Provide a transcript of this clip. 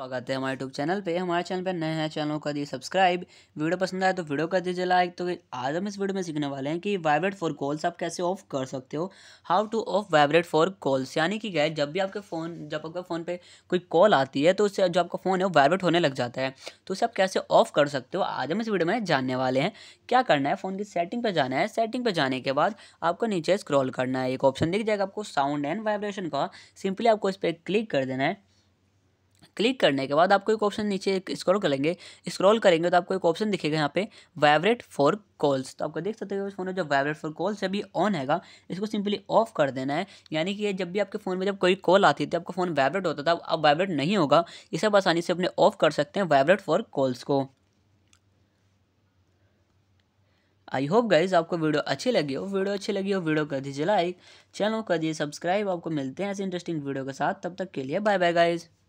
स्वागत है हमारे यूट्यूब चैनल पे हमारे चैनल पे नए हैं चैनल कर दिए सब्सक्राइब वीडियो पसंद आए तो वीडियो कर दीजिए लाइक तो आज हम इस वीडियो में सीखने वाले हैं कि वाइब्रेट फॉर कॉल्स आप कैसे ऑफ कर सकते हो how to off vibrate for calls यानी कि क्या है जब भी आपके फ़ोन जब आपके फ़ोन पर कोई कॉल आती है तो उससे जो आपका फ़ोन है वो वाइब्रेट होने लग जाता है तो उसे आप कैसे ऑफ कर सकते हो आज हम इस वीडियो में जानने वाले हैं क्या करना है फ़ोन की सेटिंग पर जाना है सेटिंग पर जाने के बाद आपको नीचे स्क्रॉल करना है एक ऑप्शन दिख जाएगा आपको साउंड एंड वाइब्रेशन का सिंपली आपको इस पर क्लिक कर देना है क्लिक करने के बाद आपको एक ऑप्शन नीचे स्क्रॉल करेंगे स्क्रॉल करेंगे तो आपको एक ऑप्शन दिखेगा यहाँ पे वाइब्रेट फॉर कॉल्स तो आपको देख सकते हो फ़ोन में जो वाइब्रेट फॉर कॉल्स अभी ऑन हैगा इसको सिंपली ऑफ कर देना है यानी कि जब भी आपके फ़ोन में जब कोई कॉल आती थी आपका फ़ोन वाइब्रेट होता था अब वाइब्रेट नहीं होगा इसे आप आसानी से अपने ऑफ कर सकते हैं वाइब्रेट फॉर कॉल्स को आई होप गाइज आपको वीडियो अच्छी लगी हो वीडियो अच्छी लगी हो वीडियो कर दीजिए लाइक चैनल कर दीजिए सब्सक्राइब आपको मिलते हैं ऐसे इंटरेस्टिंग वीडियो के साथ तब तक के लिए बाय बाय गाइज़